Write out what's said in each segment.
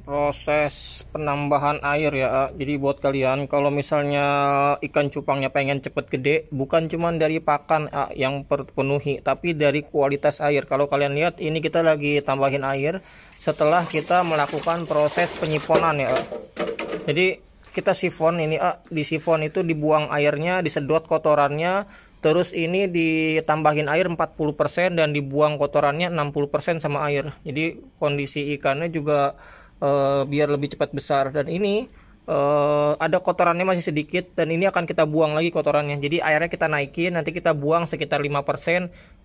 proses penambahan air ya jadi buat kalian kalau misalnya ikan cupangnya pengen cepet gede bukan cuman dari pakan yang terpenuhi tapi dari kualitas air kalau kalian lihat ini kita lagi tambahin air setelah kita melakukan proses penyiponan ya jadi kita sifon ini di sifon itu dibuang airnya disedot kotorannya terus ini ditambahin air 40% dan dibuang kotorannya 60% sama air jadi kondisi ikannya juga Eh, biar lebih cepat besar dan ini uh, ada kotorannya masih sedikit dan ini akan kita buang lagi kotorannya jadi airnya kita naikin nanti kita buang sekitar 5%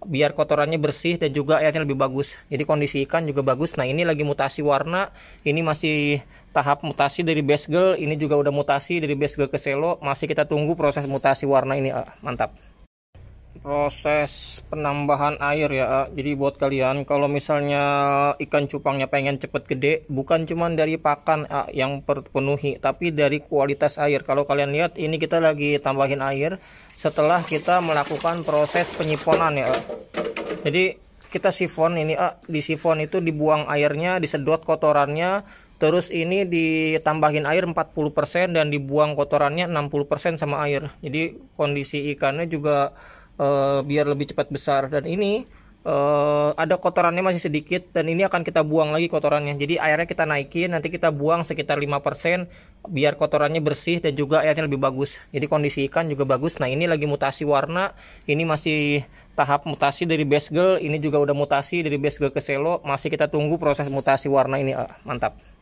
biar kotorannya bersih dan juga airnya lebih bagus jadi kondisi ikan juga bagus nah ini lagi mutasi warna ini masih tahap mutasi dari base girl ini juga udah mutasi dari base girl ke selo masih kita tunggu proses mutasi warna ini ah, mantap proses penambahan air ya jadi buat kalian kalau misalnya ikan cupangnya pengen cepet gede bukan cuman dari pakan yang terpenuhi tapi dari kualitas air kalau kalian lihat ini kita lagi tambahin air setelah kita melakukan proses penyiponan ya jadi kita sifon ini di sifon itu dibuang airnya disedot kotorannya Terus ini ditambahin air 40% dan dibuang kotorannya 60% sama air. Jadi kondisi ikannya juga uh, biar lebih cepat besar dan ini uh, ada kotorannya masih sedikit dan ini akan kita buang lagi kotorannya jadi airnya kita naikin nanti kita buang sekitar 5% biar kotorannya bersih dan juga airnya lebih bagus jadi kondisi ikan juga bagus nah ini lagi mutasi warna ini masih tahap mutasi dari base girl ini juga udah mutasi dari base girl ke selo masih kita tunggu proses mutasi warna ini uh, mantap